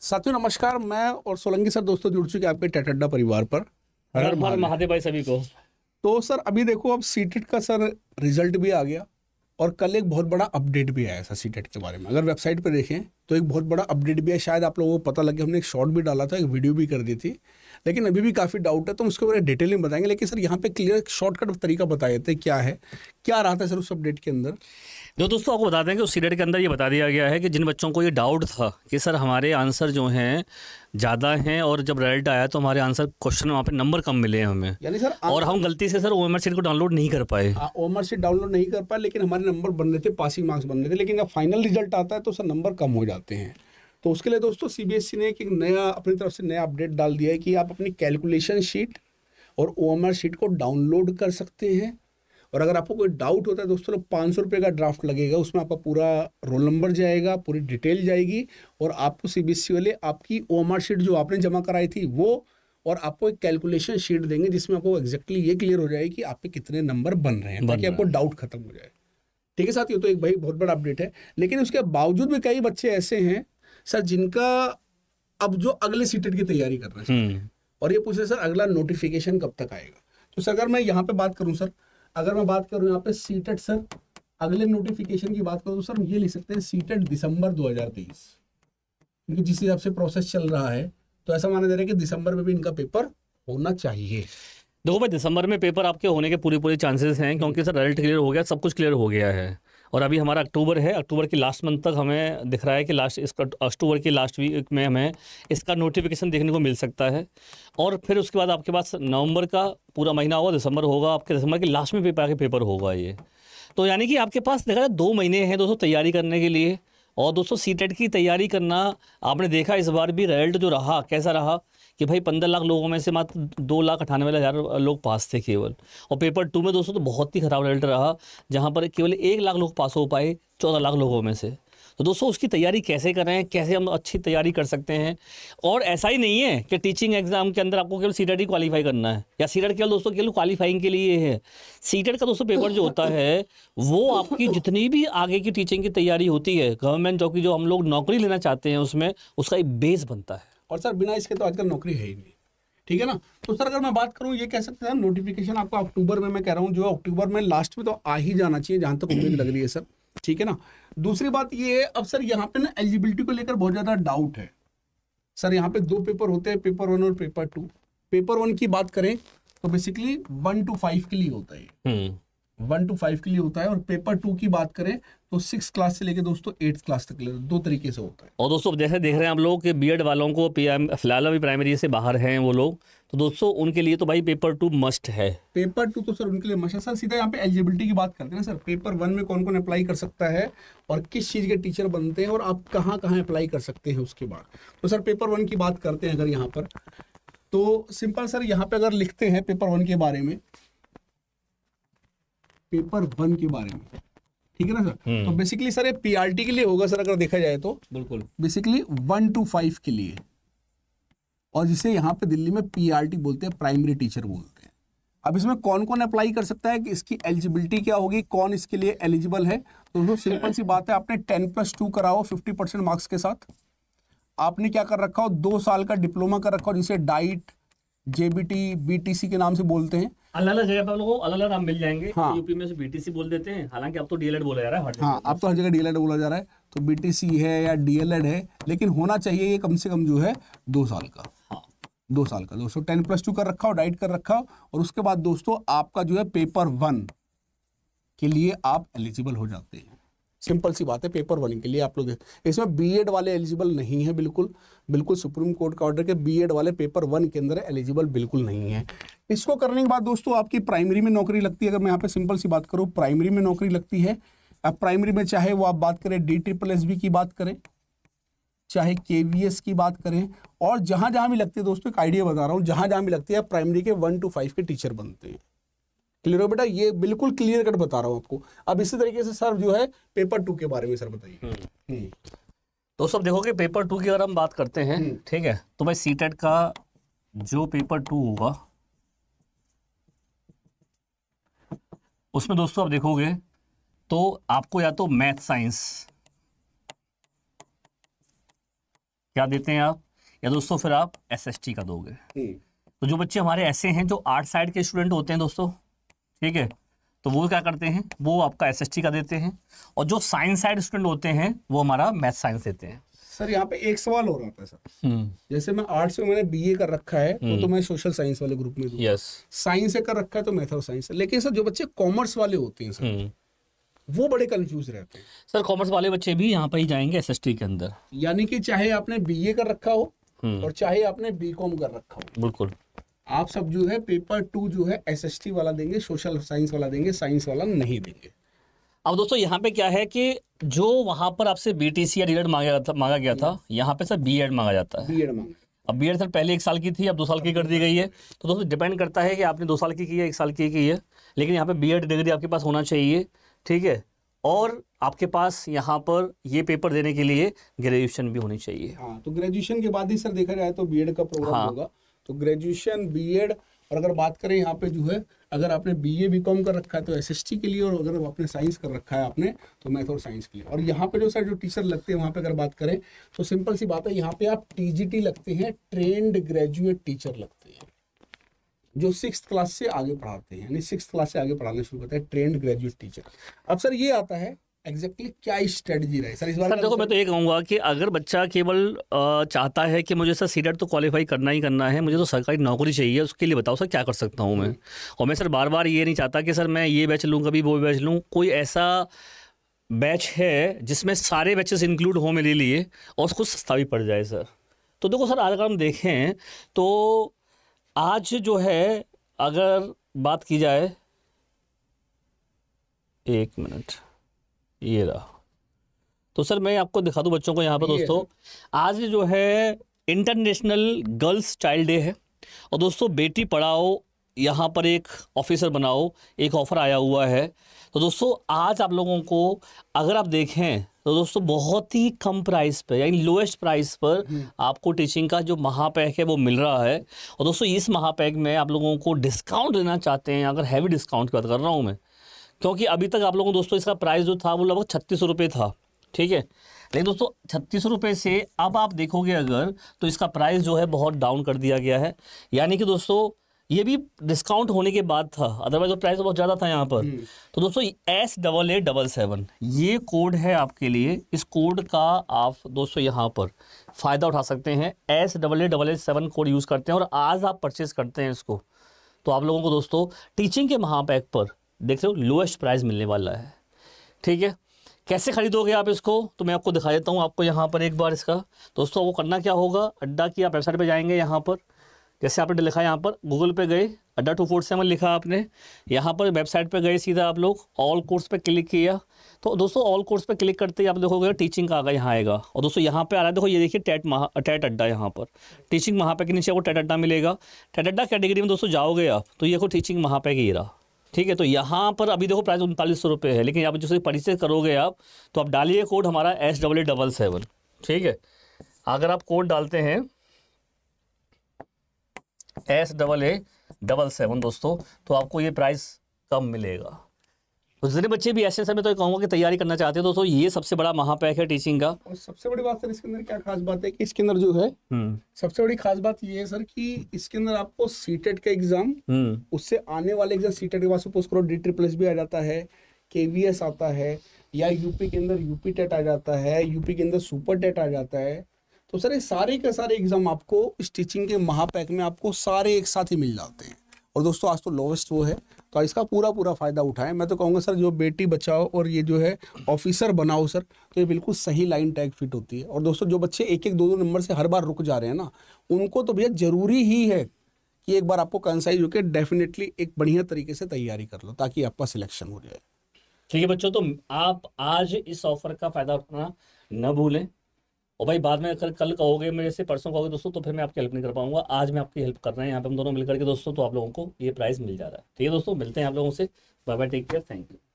साथियों नमस्कार मैं और सोलंगी सर दोस्तों जुड़ चुके आपके टेटड्डा परिवार पर हर हर महादेव भाई सभी को तो सर अभी देखो अब सीटेट e का सर रिजल्ट भी आ गया और कल एक बहुत बड़ा अपडेट भी आया सर सीटेट e के बारे में अगर वेबसाइट पर देखें तो एक बहुत बड़ा अपडेट भी है शायद आप लोगों को पता लग गया हमने एक शॉर्ट भी डाला था एक वीडियो भी कर दी थी लेकिन अभी भी काफ़ी डाउट है तो हम उसके बारे में डिटेल में बताएंगे लेकिन सर यहाँ पे क्लियर शॉर्टकट तरीका बता देते हैं क्या है क्या रहा था सर उस अपडेट के अंदर जो तो दोस्तों आपको बता दें कि उस सीडेट के अंदर ये बता दिया गया है कि जिन बच्चों को ये डाउट था कि सर हमारे आंसर जो हैं ज़्यादा हैं और जब रिजल्ट आया तो हमारे आंसर क्वेश्चन वहाँ पे नंबर कम मिले हैं हमें यानी सर और हम गलती से सर ओ एमर को डाउनलोड नहीं कर पाए ओ एमर डाउनलोड नहीं कर पाए लेकिन हमारे नंबर बन रहे थे पासिंग मार्क्स बन रहे थे लेकिन जब फाइनल रिजल्ट आता है तो सर नंबर कम हो जाते हैं तो उसके लिए दोस्तों सीबीएसई e ने एक नया अपनी तरफ से नया अपडेट डाल दिया है कि आप अपनी कैलकुलेशन शीट और ओ शीट को डाउनलोड कर सकते हैं और अगर आपको कोई डाउट होता है दोस्तों तो पाँच सौ रुपये का ड्राफ्ट लगेगा उसमें आपका पूरा रोल नंबर जाएगा पूरी डिटेल जाएगी और आपको सीबीएसई e वाले आपकी ओ शीट जो आपने जमा कराई थी वो और आपको एक कैलकुलेशन शीट देंगे जिसमें आपको एग्जैक्टली ये क्लियर हो जाएगी कि आपके कितने नंबर बन रहे हैं ताकि आपको डाउट खत्म हो जाए ठीक है ये तो एक भाई बहुत बड़ा अपडेट है लेकिन उसके बावजूद भी कई बच्चे ऐसे हैं सर जिनका अब जो अगले सीटेट की तैयारी कर रहे हैं हम्म। और ये पूछ रहे सर अगला नोटिफिकेशन कब तक आएगा तो सर अगर मैं यहाँ पे बात करूँ सर अगर मैं बात करूँ यहाँ पे सीटेट सर अगले नोटिफिकेशन की बात करूँ तो सर ये लिख सकते हैं सीटेट दिसंबर 2023 क्योंकि जिस हिसाब से प्रोसेस चल रहा है तो ऐसा माना जा रहा है कि दिसंबर में भी इनका पेपर होना चाहिए देखो भाई दिसंबर में पेपर आपके होने के पूरे पूरे चांसेस हैं क्योंकि सर रिजल्ट क्लियर हो गया सब कुछ क्लियर हो गया है और अभी हमारा अक्टूबर है अक्टूबर की लास्ट मंथ तक हमें दिख रहा है कि लास्ट इसका अक्टूबर के लास्ट वीक में हमें इसका नोटिफिकेशन देखने को मिल सकता है और फिर उसके बाद आपके पास नवंबर का पूरा महीना होगा दिसंबर होगा आपके दिसंबर के लास्ट में पेपर के पेपर होगा ये तो यानी कि आपके पास देखा जाए दो महीने हैं दोस्तों तैयारी करने के लिए और दोस्तों सी की तैयारी करना आपने देखा इस बार भी रिजल्ट जो रहा कैसा रहा कि भाई पंद्रह लाख लोगों में से मात्र दो लाख अठानवे हज़ार लोग पास थे केवल और पेपर टू में दोस्तों तो बहुत ही ख़राब रिजल्ट रहा जहाँ पर केवल एक लाख लोग पास हो पाए चौदह लाख लोगों में से तो दोस्तों उसकी तैयारी कैसे कर रहे हैं कैसे हम अच्छी तैयारी कर सकते हैं और ऐसा ही नहीं है कि टीचिंग एग्जाम के अंदर आपको केवल सीटेट ही क्वालिफाई करना है या सीटेट केवल दोस्तों केवल क्वालीफाइंग के लिए है सीटेट का दोस्तों पेपर जो होता है वो आपकी जितनी भी आगे की टीचिंग की तैयारी होती है गवर्नमेंट जॉब की जो हम लोग नौकरी लेना चाहते हैं उसमें उसका एक बेस बनता है और सर बिना इसके तो आजकल नौकरी है ही नहीं ठीक है ना तो सर अगर मैं बात करूँ ये कह सकते हैं नोटिफिकेशन आपको अक्टूबर में मैं कह रहा हूँ जो अक्टूबर में लास्ट में तो आ ही जाना चाहिए जहाँ तक उम्मीद लग रही है सर ठीक है ना दूसरी बात ये है अब सर यहाँ पे ना एलिजिबिलिटी को लेकर बहुत ज़्यादा डाउट है सर यहाँ पे दो पेपर होते हैं पेपर वन और पेपर टू पेपर वन की बात करें तो बेसिकली वन टू फाइव के लिए होता है वन टू फाइव के लिए होता है और पेपर टू की बात करें तो सिक्स क्लास से लेके दोस्तों एट्थ क्लास तक ले दो तरीके से होता है और दोस्तों जैसे देख रहे हैं आप लोग कि बीएड वालों को फिलहाल अभी प्राइमरी से बाहर हैं वो लोग तो दोस्तों उनके लिए तो भाई पेपर टू मस्ट है पेपर टू तो सर उनके लिए मस्ट है सर सीधा यहाँ पे एलिजिबिलिटी की बात करते हैं सर पेपर वन में कौन कौन अप्लाई कर सकता है और किस चीज़ के टीचर बनते हैं और आप कहाँ कहाँ अप्लाई कर सकते हैं उसके बाद तो सर पेपर वन की बात करते हैं अगर यहाँ पर तो सिंपल सर यहाँ पे अगर लिखते हैं पेपर वन के बारे में पेपर वन के बारे में ठीक है ना सर हम्म। तो बेसिकली सर ये पीआरटी के लिए होगा सर अगर देखा जाए तो बिल्कुल बेसिकली वन टू फाइव के लिए और जिसे यहाँ पे दिल्ली में पीआरटी बोलते हैं प्राइमरी टीचर बोलते हैं अब इसमें कौन कौन अप्लाई कर सकता है कि इसकी एलिजिबिलिटी क्या होगी कौन इसके लिए एलिजिबल है तो सिंपल सी बात है आपने टेन प्लस टू कराओ फिफ्टी परसेंट मार्क्स के साथ आपने क्या कर रखा हो दो साल का डिप्लोमा कर रखा हो जिसे डाइट जेबीटी बीटीसी के नाम से बोलते हैं अलग अलग जगह पे लोगों को अलग अलग नाम मिल जाएंगे हाँ। यूपी में से बीटीसी बोल देते हैं हालांकि अब तो डीएलएड बोला जा रहा है हाँ अब तो हर जगह डीएलएड बोला जा रहा है तो बीटीसी है या डीएलएड है लेकिन होना चाहिए ये कम से कम जो है दो साल का हाँ। दो साल का दोस्तों टेन प्लस टू कर रखा हो डाइट कर रखा हो और उसके बाद दोस्तों आपका जो है पेपर वन के लिए आप एलिजिबल हो जाते हैं सिंपल सी बात है पेपर वन के लिए आप लोग इसमें बीएड वाले एलिजिबल नहीं है बिल्कुल बिल्कुल सुप्रीम कोर्ट का ऑर्डर के बीएड वाले पेपर वन के अंदर एलिजिबल बिल्कुल नहीं है इसको करने के बाद दोस्तों आपकी प्राइमरी में नौकरी लगती है अगर मैं यहाँ पे सिंपल सी बात करूँ प्राइमरी में नौकरी लगती है प्राइमरी में चाहे वो आप बात करें डी ट्रिपल एस बी की बात करें चाहे के वी एस की बात करें और जहाँ जहाँ भी लगती है दोस्तों एक आइडिया बता रहा हूँ जहाँ जहाँ भी लगती है प्राइमरी के वन टू फाइव के टीचर बनते हैं क्लियर हो बेटा ये बिल्कुल क्लियर कट बता रहा हूँ आपको अब इसी तरीके से सर जो है पेपर टू के बारे में सर बताइए हम्म। हम्म। तो सब कि पेपर टू की अगर हम बात करते हैं हम्म। ठीक है तो भाई सी का जो पेपर टू होगा उसमें दोस्तों आप देखोगे तो आपको या तो मैथ साइंस क्या देते हैं आप या दोस्तों फिर आप एसएसटी का दोगे तो जो बच्चे हमारे ऐसे हैं जो आर्ट साइड के स्टूडेंट होते हैं दोस्तों ठीक है तो वो क्या करते हैं वो आपका एस का देते हैं और जो साइंस साइड स्टूडेंट होते हैं वो हमारा मैथ साइंस देते हैं सर यहाँ पे एक सवाल हो रहा था सर हम्म। जैसे मैं आर्ट्स में मैंने बीए कर रखा है तो, हम्म। तो मैं सोशल साइंस वाले ग्रुप में यस साइंस से कर रखा है तो मैथ और साइंस लेकिन सर जो बच्चे कॉमर्स वाले होते हैं सर हम्म। वो बड़े कंफ्यूज रहते हैं सर कॉमर्स वाले बच्चे भी यहाँ पर ही जाएंगे एस के अंदर यानी कि चाहे आपने बी कर रखा हो और चाहे आपने बी कर रखा हो बिल्कुल आप सब जो है पेपर टू जो है एस वाला देंगे सोशल साइंस वाला देंगे साइंस वाला नहीं देंगे अब दोस्तों यहाँ पे क्या है कि जो वहाँ पर आपसे बीटीसी या डीएड मांगा था मांगा गया था यहाँ पे सर एड मांगा जाता है बीएड मांगा अब बी सर पहले एक साल की थी अब दो साल की कर दी गई है तो दोस्तों डिपेंड करता है कि आपने दो साल की की है एक साल की की है लेकिन यहाँ पे बी डिग्री आपके पास होना चाहिए ठीक है और आपके पास यहाँ पर ये पेपर देने के लिए ग्रेजुएशन भी होनी चाहिए हाँ तो ग्रेजुएशन के बाद ही सर देखा जाए तो बी का प्रोग्राम हाँ। होगा तो ग्रेजुएशन बीएड और अगर बात करें यहाँ पे जो है अगर आपने बी ए बी कॉम कर रखा है तो एस एस टी के लिए और अगर आपने साइंस कर रखा है आपने तो मैथ और साइंस के लिए और यहाँ पे जो सर जो टीचर लगते हैं वहाँ पे अगर बात करें तो सिंपल सी बात है यहाँ पे आप टी जी टी लगते हैं ट्रेंड ग्रेजुएट टीचर लगते हैं जो सिक्स क्लास से आगे पढ़ाते हैं यानी सिक्स क्लास से आगे पढ़ाने शुरू करते हैं ट्रेंड ग्रेजुएट टीचर अब सर ये आता है एग्जैक्टली क्या स्ट्रेटजी रहे सर इस बार सर देखो तो मैं तो ये कहूँगा कि अगर बच्चा केवल चाहता है कि मुझे सर सीटेट तो क्वालिफाई करना ही करना है मुझे तो सरकारी नौकरी चाहिए उसके लिए बताओ सर क्या कर सकता हूँ मैं हम्म। और मैं सर बार बार ये नहीं चाहता कि सर मैं ये बैच लूँ कभी वो बैच लूँ कोई ऐसा बैच है जिसमें सारे बैचेस इंक्लूड हो मेरे लिए और उसको सस्ता भी पड़ जाए सर तो देखो सर अगर हम देखें तो आज जो है अगर बात की जाए एक मिनट ये रहा तो सर मैं आपको दिखा दूं बच्चों को यहाँ पर दोस्तों आज जो है इंटरनेशनल गर्ल्स चाइल्ड डे है और दोस्तों बेटी पढ़ाओ यहाँ पर एक ऑफिसर बनाओ एक ऑफ़र आया हुआ है तो दोस्तों आज आप लोगों को अगर आप देखें तो दोस्तों बहुत ही कम प्राइस पर यानी लोएस्ट प्राइस पर आपको टीचिंग का जो महापैक है वो मिल रहा है और दोस्तों इस महापैक में आप लोगों को डिस्काउंट देना चाहते हैं अगर हैवी डिस्काउंट की बात कर रहा हूँ मैं क्योंकि अभी तक आप लोगों को दोस्तों इसका प्राइस जो था वो लगभग छत्तीस रुपये था ठीक है लेकिन दोस्तों छत्तीस रुपये से अब आप देखोगे अगर तो इसका प्राइस जो है बहुत डाउन कर दिया गया है यानी कि दोस्तों ये भी डिस्काउंट होने के बाद था अदरवाइज प्राइस तो बहुत ज़्यादा था यहाँ पर हम्म। तो दोस्तों S double A double seven ये कोड है आपके लिए इस कोड का आप दोस्तों यहाँ पर फ़ायदा उठा सकते हैं S double A double A seven code use करते हैं और आज आप परचेज़ करते हैं इसको तो आप लोगों को दोस्तों टीचिंग के महापैक पर देख रहे हो लोएस्ट प्राइस मिलने वाला है ठीक है कैसे खरीदोगे आप इसको तो मैं आपको दिखा देता हूँ आपको यहाँ पर एक बार इसका दोस्तों वो करना क्या होगा अड्डा की आप वेबसाइट पर जाएंगे यहाँ पर जैसे आपने लिखा यहाँ पर गूगल पे गए अड्डा टू फोर सेवन लिखा आपने यहाँ पर वेबसाइट पे गए सीधा आप लोग ऑल कोर्स पे क्लिक किया तो दोस्तों ऑल कोर्स पे क्लिक करते ही आप देखोगे टीचिंग का आगा यहाँ आएगा और दोस्तों यहाँ पे आ रहा है देखो ये देखिए टेट महा टेट अड्डा यहाँ पर टीचिंग महापे के नीचे आपको टेट अड्डा मिलेगा टेट अड्डा कैटेगरी में दोस्तों जाओगे आप तो ये को टीचिंग महापे की रहा ठीक है तो यहाँ पर अभी देखो प्राइस उनतालीस सौ रुपये है लेकिन यहाँ पर जैसे परिचय करोगे आप तो आप डालिए कोड हमारा एस डबल डबल सेवन ठीक है अगर आप कोड डालते हैं S double A double seven दोस्तों तो आपको ये प्राइस कम मिलेगा जितने बच्चे भी ऐसे समय तो कहूँगा कि तैयारी करना चाहते हैं दोस्तों ये सबसे बड़ा महापैक है टीचिंग का और सबसे बड़ी बात सर इसके अंदर क्या खास बात है कि इसके अंदर जो है हम्म। सबसे बड़ी खास बात ये है सर कि इसके अंदर आपको सीटेट e का एग्जाम हम्म। उससे आने वाले एग्जाम सीटेट e के बाद सपोज करो डी ट्रिपल e भी आ जाता है के आता है या यूपी के अंदर यूपी टेट आ जाता है यूपी के अंदर सुपर टेट आ जाता है तो सर ये सारे के सारे एग्जाम आपको इस टीचिंग के महापैक में आपको सारे एक साथ ही मिल जाते हैं और दोस्तों आज तो लोवेस्ट वो है का इसका पूरा पूरा फ़ायदा उठाएं मैं तो कहूँगा सर जो बेटी बचाओ और ये जो है ऑफिसर बनाओ सर तो ये बिल्कुल सही लाइन टैग फिट होती है और दोस्तों जो बच्चे एक एक दो दो नंबर से हर बार रुक जा रहे हैं ना उनको तो भैया ज़रूरी ही है कि एक बार आपको कंसाइज होकर डेफिनेटली एक बढ़िया तरीके से तैयारी कर लो ताकि आपका सिलेक्शन हो जाए ठीक है बच्चों तो आप आज इस ऑफर का फ़ायदा उठाना न भूलें और भाई बाद में अगर कल कहोगे मेरे से परसों कहोगे दोस्तों तो फिर मैं आपकी हेल्प नहीं कर पाऊंगा आज मैं आपकी हेल्प कर रहे हैं यहाँ पे हम दोनों मिलकर के दोस्तों तो आप लोगों को ये प्राइज़ मिल जा रहा है ठीक है दोस्तों मिलते हैं आप लोगों से bye bye take care thank you